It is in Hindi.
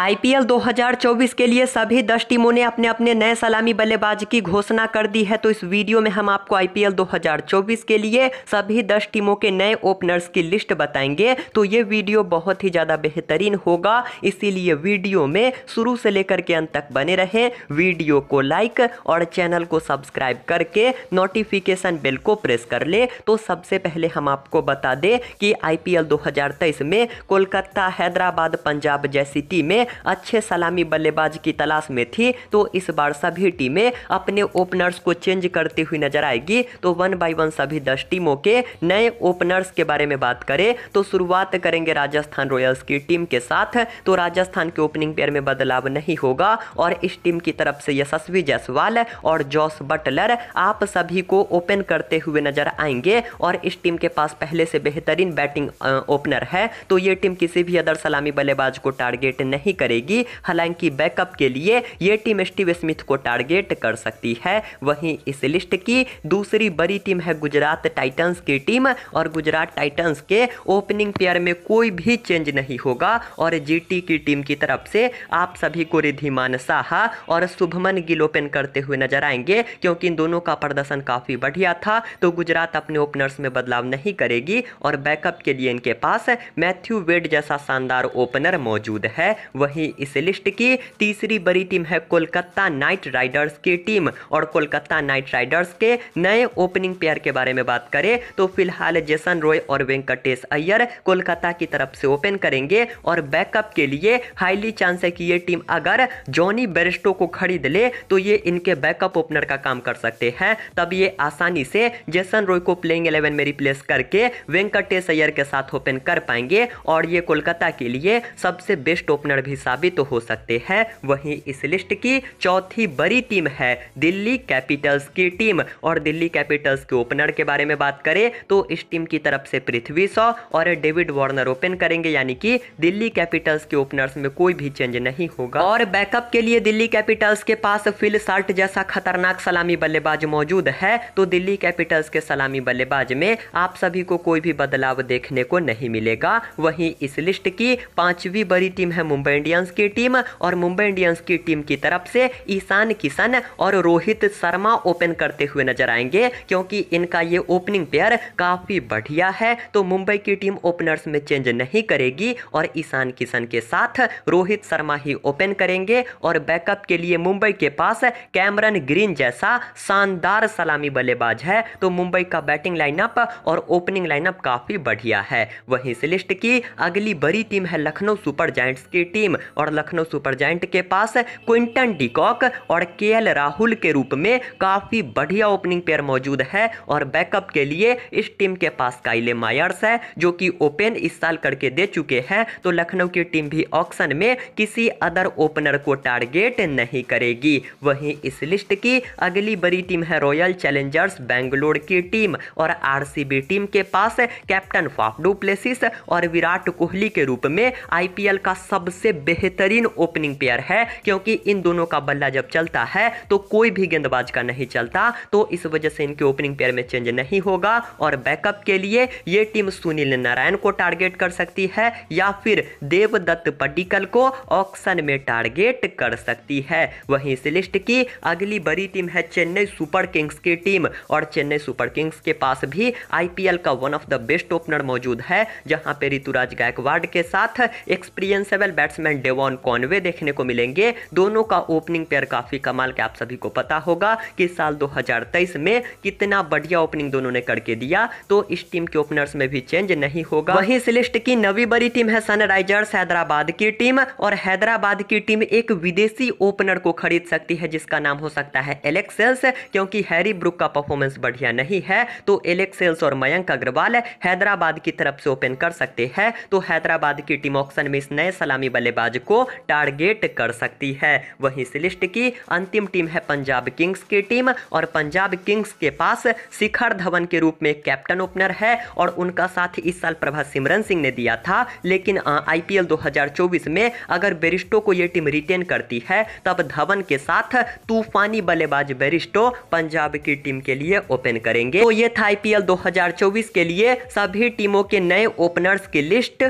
आईपीएल 2024 के लिए सभी दस टीमों ने अपने अपने नए सलामी बल्लेबाज की घोषणा कर दी है तो इस वीडियो में हम आपको आईपीएल 2024 के लिए सभी दस टीमों के नए ओपनर्स की लिस्ट बताएंगे तो ये वीडियो बहुत ही ज़्यादा बेहतरीन होगा इसीलिए वीडियो में शुरू से लेकर के अंत तक बने रहें वीडियो को लाइक और चैनल को सब्सक्राइब करके नोटिफिकेशन बिल को प्रेस कर ले तो सबसे पहले हम आपको बता दें कि आई पी में कोलकाता हैदराबाद पंजाब जैसी टीमें अच्छे सलामी बल्लेबाज की तलाश में थी तो इस बार सभी टीमें अपने ओपनर्स को चेंज करती हुई नजर आएगी तो वन बाई वन सभी दस टीमों के नए ओपनर्स के बारे में बात करें तो शुरुआत करेंगे राजस्थान रॉयल्स की टीम के साथ तो राजस्थान के ओपनिंग पेयर में बदलाव नहीं होगा और इस टीम की तरफ से यशस्वी जायसवाल और जॉस बटलर आप सभी को ओपन करते हुए नजर आएंगे और इस टीम के पास पहले से बेहतरीन बैटिंग ओपनर है तो ये टीम किसी भी अदर सलामी बल्लेबाज को टारगेट नहीं करेगी हालांकि बैकअप के लिए ये टीम स्टीव स्मिथ को टारगेट कर सकती है वहीं इस लिस्ट की दूसरी बड़ी टीम है गुजरात टाइटंस की टीम और गुजरात टाइटंस के ओपनिंग प्लेयर में कोई भी चेंज नहीं होगा और जी की टीम की तरफ से आप सभी को रिधिमान साहा और शुभमन गिल ओपन करते हुए नजर आएंगे क्योंकि इन दोनों का प्रदर्शन काफ़ी बढ़िया था तो गुजरात अपने ओपनर्स में बदलाव नहीं करेगी और बैकअप के लिए इनके पास मैथ्यू वेड जैसा शानदार ओपनर मौजूद है वह वहीं इस लिस्ट की तीसरी बड़ी टीम है कोलकाता नाइट राइडर्स की टीम और कोलकाता नाइट राइडर्स के नए ओपनिंग प्लेयर के बारे में बात करें तो फिलहाल जेसन रॉय और वेंकटेश अय्यर कोलकाता की तरफ से ओपन करेंगे और बैकअप के लिए हाईली चांस है कि ये टीम अगर जॉनी बेरिस्टो को खरीद ले तो ये इनके बैकअप ओपनर का काम कर सकते हैं तब ये आसानी से जेसन रॉय को प्लेइंग एलेवन में रिप्लेस करके वेंकटेश अय्यर के साथ ओपन कर पाएंगे और ये कोलकाता के लिए सबसे बेस्ट ओपनर भी भी साबित हो सकते हैं वहीं इस लिस्ट की चौथी बड़ी टीम है दिल्ली कैपिटल्स की टीम और दिल्ली कैपिटल्स के ओपनर के बारे में बात करें तो इस टीम की तरफ से पृथ्वी सौ और डेविड वार्नर ओपन करेंगे यानी कि दिल्ली कैपिटल्स के ओपनर्स में कोई भी चेंज नहीं होगा और बैकअप के लिए दिल्ली कैपिटल्स के पास फिल साल्ट जैसा खतरनाक सलामी बल्लेबाज मौजूद है तो दिल्ली कैपिटल्स के सलामी बल्लेबाज में आप सभी को कोई भी बदलाव देखने को नहीं मिलेगा वहीं इस लिस्ट की पांचवी बड़ी टीम है मुंबई इंडियंस की टीम और मुंबई इंडियंस की टीम की तरफ से ईशान किशन और रोहित शर्मा ओपन करते हुए नजर आएंगे क्योंकि इनका ये ओपनिंग पेयर काफ़ी बढ़िया है तो मुंबई की टीम ओपनर्स में चेंज नहीं करेगी और ईशान किशन के साथ रोहित शर्मा ही ओपन करेंगे और बैकअप के लिए मुंबई के पास कैमरन ग्रीन जैसा शानदार सलामी बल्लेबाज है तो मुंबई का बैटिंग लाइनअप और ओपनिंग लाइनअप काफ़ी बढ़िया है वहीं इस लिस्ट की अगली बड़ी टीम है लखनऊ सुपर जायंट्स की टीम टीम और लखनऊ सुपर जैंट के पास क्विंटन डिकॉक और के राहुल के रूप में काफ़ी बढ़िया ओपनिंग पेयर मौजूद है और बैकअप के लिए इस टीम के पास काइले मायर्स है जो कि ओपन इस साल करके दे चुके हैं तो लखनऊ की टीम भी ऑक्शन में किसी अदर ओपनर को टारगेट नहीं करेगी वहीं इस लिस्ट की अगली बड़ी टीम है रॉयल चैलेंजर्स बेंगलोर की टीम और आरसीबी टीम के पास कैप्टन फाफडू प्लेसिस और विराट कोहली के रूप में आईपीएल का सबसे बेहतरीन ओपनिंग पेयर है क्योंकि इन दोनों का बल्ला जब चलता है तो कोई भी गेंदबाज का नहीं चलता तो इस वजह से इनके ओपनिंग पेयर में चेंज नहीं होगा और बैकअप के लिए ये टीम सुनील नारायण को टारगेट कर सकती है या फिर देवदत्त पडिकल को ऑक्शन में टारगेट कर सकती है वहीं इस लिस्ट की अगली बड़ी टीम है चेन्नई सुपर किंग्स की टीम और चेन्नई सुपर किंग्स के पास भी आईपीएल का one of the best opener मौजूद है जहां पे ऋतुराज गायकवाड़ के साथ experienceable batsman batsman Devon Conway देखने को मिलेंगे दोनों का ओपनिंग पेयर काफ़ी कमाल के आप सभी को पता होगा कि साल 2023 में कितना बढ़िया ओपनिंग दोनों ने करके दिया तो इस टीम के ओपनर्स में भी चेंज नहीं होगा वही इस लिस्ट की नवी बड़ी टीम है सनराइजर्स हैदराबाद की टीम और हैदराबाद की टीम एक विदेशी ओपनर को खरीद सकती है जिसका नाम हो सकता है एलेक्सेल्स क्योंकि हैरी ब्रुक का परफॉर्मेंस बढ़िया नहीं है तो एलेक्सेल्स और मयंक अग्रवाल हैदराबाद की तरफ से ओपन कर सकते हैं तो हैदराबाद की टीम ऑक्शन में इस नए सलामी बल्लेबाज बल्लेबाज को टारगेट कर सकती है वहीं इस लिस्ट की अंतिम टीम है पंजाब किंग्स की टीम और पंजाब किंग्स के पास शिखर धवन के रूप में कैप्टन ओपनर है और उनका साथ इस साल प्रभा सिमरन सिंह ने दिया था लेकिन आईपीएल 2024 में अगर बेरिस्टो को यह टीम रिटेन करती है तब धवन के साथ तूफानी बल्लेबाज बेरिस्टो पंजाब की टीम के लिए ओपन करेंगे तो ये था आईपीएल 2024 के लिए सभी टीमों के नए ओपनर्स की लिस्ट